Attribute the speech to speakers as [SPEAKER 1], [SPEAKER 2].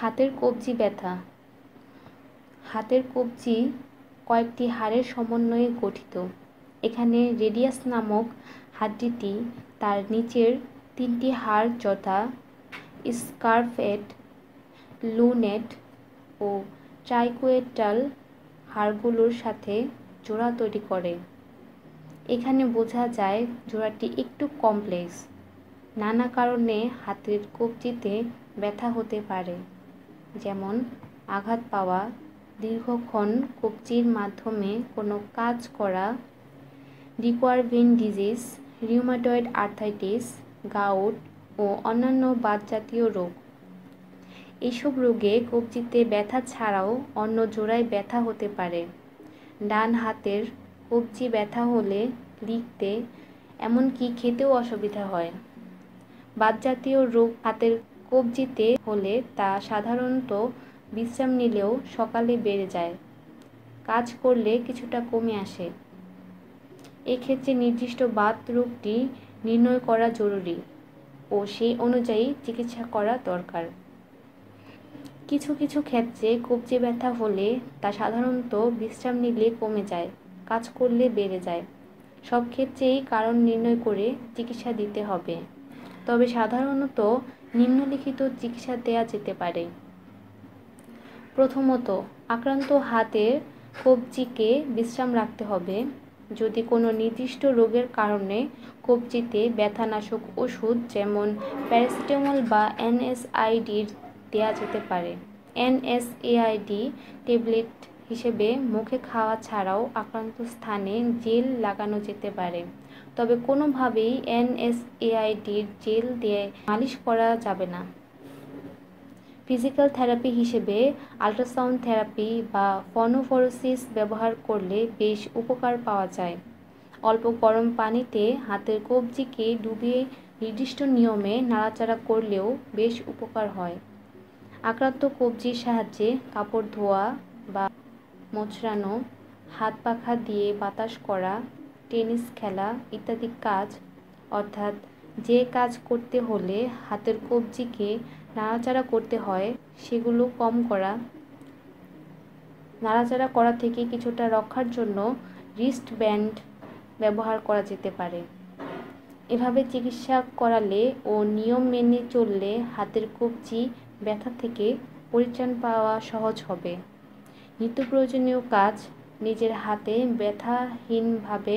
[SPEAKER 1] হাতের কবজি ব্যথা হাতের কবজি কয়েকটি হাড়ের সমন্বয়ে গঠিত এখানে রেডিয়াস নামক হাড্ডিটি তার নিচের তিনটি হাড় যথা স্কারফেট লুনেট ও ট্রাইকোয়েটাল হাড়গুলোর সাথে জোড়া তৈরি করে এখানে বোঝা যায় জোড়াটি একটু কমপ্লেক্স নানা কারণে হাতের কবজিতে ব্যথা হতে পারে যেমন আঘাত পাওয়া দীর্ঘক্ষণ কবজির মাধ্যমে কোনো কাজ করা রিকোয়ারভিন ডিজিজ রিউমাটয়েড আর্থাইটিস গাউট ও অন্যান্য জাতীয় রোগ এইসব রোগে কবজিতে ব্যথা ছাড়াও অন্য জোড়ায় ব্যথা হতে পারে ডান হাতের কবজি ব্যথা হলে লিখতে এমনকি খেতেও অসুবিধা হয় জাতীয় রোগ হাতের কবজিতে হলে তা সাধারণত বিশ্রাম নিলেও সকালে বেড়ে যায় কাজ করলে কিছুটা কমে আসে এক্ষেত্রে নির্দিষ্ট বাত রোগটি নির্ণয় করা জরুরি ও সেই অনুযায়ী চিকিৎসা করা দরকার কিছু কিছু ক্ষেত্রে কবজি ব্যথা হলে তা সাধারণত বিশ্রাম নিলে কমে যায় কাজ করলে বেড়ে যায় সব ক্ষেত্রেই কারণ নির্ণয় করে চিকিৎসা দিতে হবে তবে সাধারণত নিম্নলিখিত চিকিৎসা দেয়া যেতে পারে প্রথমত আক্রান্ত হাতের কবজিকে বিশ্রাম রাখতে হবে যদি কোনো নির্দিষ্ট রোগের কারণে কবজিতে ব্যথানাশক ওষুধ যেমন প্যারাসিটামল বা এনএসআইডি দেওয়া যেতে পারে এনএসএআইডি ট্যাবলেট হিসেবে মুখে খাওয়া ছাড়াও আক্রান্ত স্থানে জেল লাগানো যেতে পারে তবে কোনোভাবেই এনএসএআইডির জেল দিয়ে মালিশ করা যাবে না ফিজিক্যাল থেরাপি হিসেবে আল্ট্রাসাউন্ড থেরাপি বা ফনোফোরোসিস ব্যবহার করলে বেশ উপকার পাওয়া যায় অল্প গরম পানিতে হাতের কবজিকে ডুবিয়ে নির্দিষ্ট নিয়মে নাড়াচাড়া করলেও বেশ উপকার হয় আক্রান্ত কবজির সাহায্যে কাপড় ধোয়া বা মোচড়ানো হাত পাখা দিয়ে বাতাস করা টেনিস খেলা ইত্যাদি কাজ অর্থাৎ যে কাজ করতে হলে হাতের কবজিকে নাড়াচাড়া করতে হয় সেগুলো কম করা নাড়াচাড়া করা থেকে কিছুটা রক্ষার জন্য রিস্ট ব্যান্ড ব্যবহার করা যেতে পারে এভাবে চিকিৎসা করালে ও নিয়ম মেনে চললে হাতের কবজি ব্যথা থেকে পরিত্রাণ পাওয়া সহজ হবে নিত্য প্রয়োজনীয় কাজ নিজের হাতে ব্যথাহীনভাবে